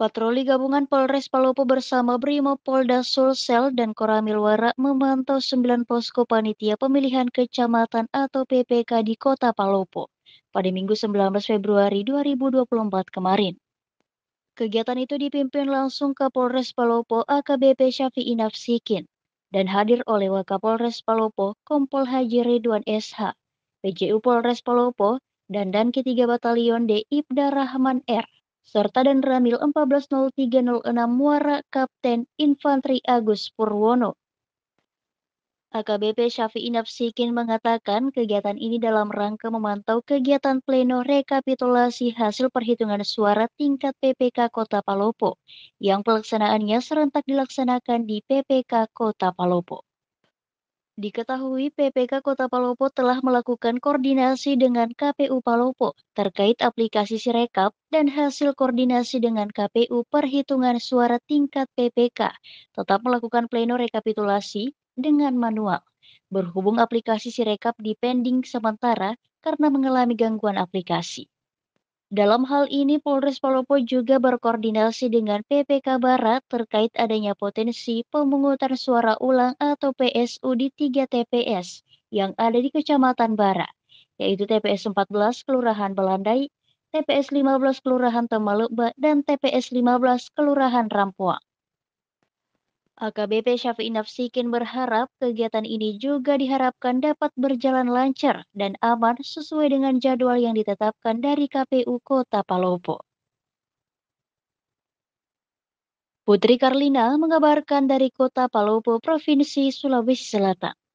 Patroli gabungan Polres Palopo bersama Brimo Polda Sulsel dan Koramil Wara memantau 9 posko panitia pemilihan kecamatan atau PPK di Kota Palopo pada Minggu 19 Februari 2024 kemarin. Kegiatan itu dipimpin langsung Kapolres Palopo AKBP Syafi'i Nafsikin dan hadir oleh Wakapolres Palopo Kompol Haji Ridwan SH, PJU Polres Palopo, dan Dan 3 Batalion D. Ibda Rahman R serta dan Ramil 140306 Muara Kapten Infanteri Agus Purwono. AKBP Syafi'i Nafsikin mengatakan kegiatan ini dalam rangka memantau kegiatan pleno rekapitulasi hasil perhitungan suara tingkat PPK Kota Palopo yang pelaksanaannya serentak dilaksanakan di PPK Kota Palopo. Diketahui PPK Kota Palopo telah melakukan koordinasi dengan KPU Palopo terkait aplikasi Sirekap dan hasil koordinasi dengan KPU perhitungan suara tingkat PPK tetap melakukan pleno rekapitulasi dengan manual. Berhubung aplikasi Sirekap dipending sementara karena mengalami gangguan aplikasi. Dalam hal ini, Polres Palopo juga berkoordinasi dengan PPK Barat terkait adanya potensi pemungutan suara ulang atau PSU di tiga TPS yang ada di Kecamatan Barat, yaitu TPS 14 Kelurahan Belandai, TPS 15 Kelurahan Temalukba, dan TPS 15 Kelurahan Rampuang. AKBP Syafi'i Nafsikin berharap kegiatan ini juga diharapkan dapat berjalan lancar dan aman sesuai dengan jadwal yang ditetapkan dari KPU Kota Palopo. Putri Karlina mengabarkan dari Kota Palopo, Provinsi Sulawesi Selatan.